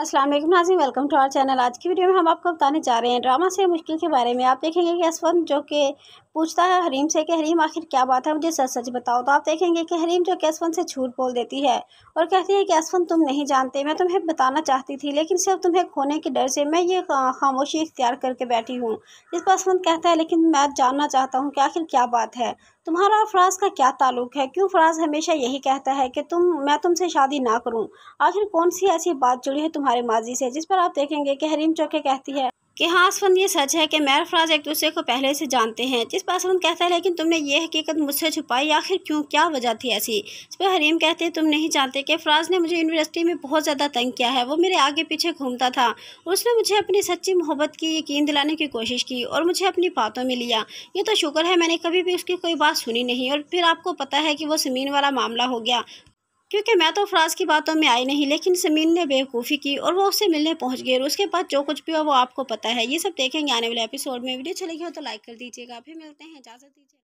असलम नाजी welcome to our channel आज की वीडियो में हम आपको बताने जा रहे हैं ड्रामा से मुश्किल के बारे में आप देखेंगे कि असवंत जो कि पूछता है हरीम से कि हरीम आखिर क्या बात है मुझे सच सच बताओ तो आप देखेंगे कि हरीम जो कि असवंत से झूठ बोल देती है और कहती है कि असफन तुम नहीं जानते मैं तुम्हें बताना चाहती थी लेकिन सिर्फ तुम्हें खोने के डर से मैं ये खामोशी इख्तियार करके बैठी हूँ जिस पर असवंत कहता है लेकिन मैं जानना चाहता हूँ कि आखिर क्या बात है तुम्हारा और फराज का क्या ताल्लुक है क्यों फराज हमेशा यही कहता है कि तुम मैं तुमसे शादी ना करूँ आखिर कौन सी ऐसी बात जुड़ी है तुम्हारी तुम्हारे माजी से जिस पर आप देखेंगे कि हरीम चौके कहती है कि हाँ असफंद ये सच है कि मैं फराज एक दूसरे को पहले से जानते हैं जिस पर असफंद कहता है लेकिन तुमने ये हकीकत मुझसे छुपाई आखिर क्यों क्या वजह थी ऐसी इस पर हरीम कहते हैं तुम नहीं जानते कि फराज ने मुझे यूनिवर्सिटी में बहुत ज़्यादा तंग किया है वो मेरे आगे पीछे घूमता था उसने मुझे अपनी सच्ची मोहब्बत की यकीन दिलाने की कोशिश की और मुझे अपनी बातों में लिया ये तो शुक्र है मैंने कभी भी उसकी कोई बात सुनी नहीं और फिर आपको पता है कि वो ज़मीन वाला मामला हो गया क्योंकि मैं तो अफराज की बातों में आई नहीं लेकिन समीन ने बेवकूफ़ी की और वो उससे मिलने पहुंच गए और उसके बाद जो कुछ भी हुआ वो आपको पता है ये सब देखेंगे आने वाले एपिसोड में वीडियो चलेगी हो तो लाइक कर दीजिएगा फिर मिलते हैं इजाज़त दीजिए